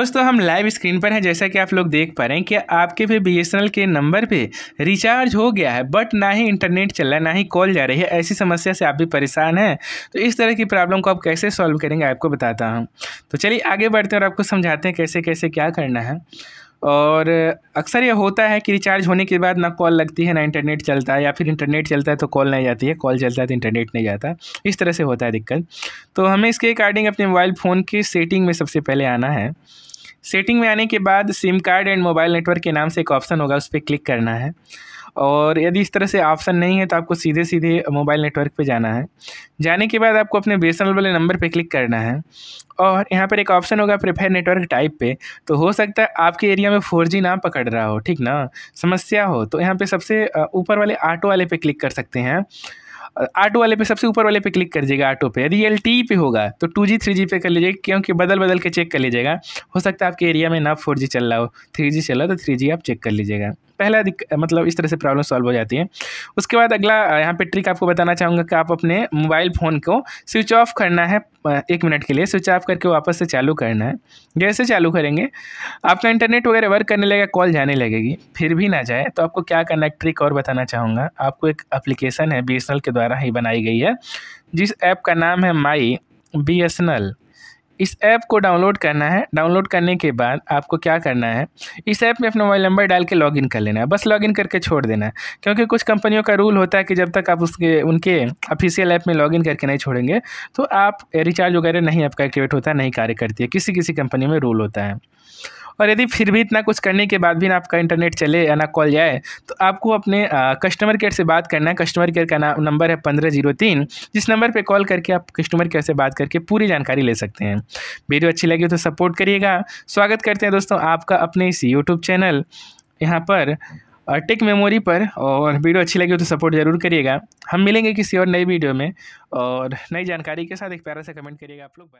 दोस्तों हम live screen पर हैं जैसा कि आप लोग देख पा रहे हैं कि आपके भी बी के नंबर पे रिचार्ज हो गया है बट ना ही इंटरनेट चल रहा है ना ही कॉल जा रही है ऐसी समस्या से आप भी परेशान हैं तो इस तरह की प्रॉब्लम को आप कैसे सॉल्व करेंगे आपको बताता हूँ तो चलिए आगे बढ़ते हैं और आपको समझाते हैं कैसे कैसे क्या करना है और अक्सर यह होता है कि रिचार्ज होने के बाद ना कॉल लगती है ना इंटरनेट चलता है या फिर इंटरनेट चलता है तो कॉल नहीं जाती है कॉल चलता है तो इंटरनेट नहीं जाता इस तरह से होता है दिक्कत तो हमें इसके अकॉर्डिंग अपने मोबाइल फ़ोन के सेटिंग में सबसे पहले आना है सेटिंग में आने के बाद sim card and mobile network के नाम से एक ऑप्शन होगा उस पर क्लिक करना है और यदि इस तरह से ऑप्शन नहीं है तो आपको सीधे सीधे मोबाइल नेटवर्क पे जाना है जाने के बाद आपको अपने बेसनल वाले नंबर पे क्लिक करना है और यहाँ पर एक ऑप्शन होगा प्रेफर नेटवर्क टाइप पे तो हो सकता है आपके एरिया में फोर ना पकड़ रहा हो ठीक ना समस्या हो तो यहाँ पर सबसे ऊपर वाले ऑटो वाले पे क्लिक कर सकते हैं आटो वाले पे सबसे ऊपर वाले पे क्लिक कर दीजिएगा आटो पे यदि एल e पे होगा तो टू जी थ्री जी पे कर लीजिएगा क्योंकि बदल बदल के चेक कर लीजिएगा हो सकता है आपके एरिया में ना फोर जी चल रहा हो थ्री जी चल रहा हो तो थ्री जी आप चेक कर लीजिएगा पहला मतलब इस तरह से प्रॉब्लम सॉल्व हो जाती है उसके बाद अगला यहाँ पे ट्रिक आपको बताना चाहूँगा कि आप अपने मोबाइल फ़ोन को स्विच ऑफ करना है एक मिनट के लिए स्विच ऑफ करके वापस से चालू करना है जैसे चालू करेंगे आपका इंटरनेट वगैरह वर्क करने लगेगा कॉल जाने लगेगी फिर भी ना जाए तो आपको क्या करना है ट्रिक और बताना चाहूँगा आपको एक अप्लीकेशन है बी के द्वारा ही बनाई गई है जिस ऐप का नाम है my B S N L इस ऐप को डाउनलोड करना है डाउनलोड करने के बाद आपको क्या करना है इस ऐप में अपना मोबाइल नंबर डाल के लॉगिन कर लेना है बस लॉगिन करके छोड़ देना है क्योंकि कुछ कंपनियों का रूल होता है कि जब तक आप उसके उनके ऑफिशियल ऐप में लॉगिन करके नहीं छोड़ेंगे तो आप रिचार्ज वगैरह नहीं आपका एक्टिवेट होता नहीं कार्य करती है किसी किसी कंपनी में रूल होता है और यदि फिर भी इतना कुछ करने के बाद भी ना आपका इंटरनेट चले या ना कॉल जाए तो आपको अपने आ, कस्टमर केयर से बात करना है कस्टमर केयर का नंबर है पंद्रह जीरो तीन जिस नंबर पर कॉल करके आप कस्टमर केयर से बात करके पूरी जानकारी ले सकते हैं वीडियो अच्छी लगी तो सपोर्ट करिएगा स्वागत करते हैं दोस्तों आपका अपने इस यूट्यूब चैनल यहाँ पर टेक मेमोरी पर और वीडियो अच्छी लगी हो तो सपोर्ट ज़रूर करिएगा हम मिलेंगे किसी और नई वीडियो में और नई जानकारी के साथ एक प्यारा से कमेंट करिएगा आप लोग बाय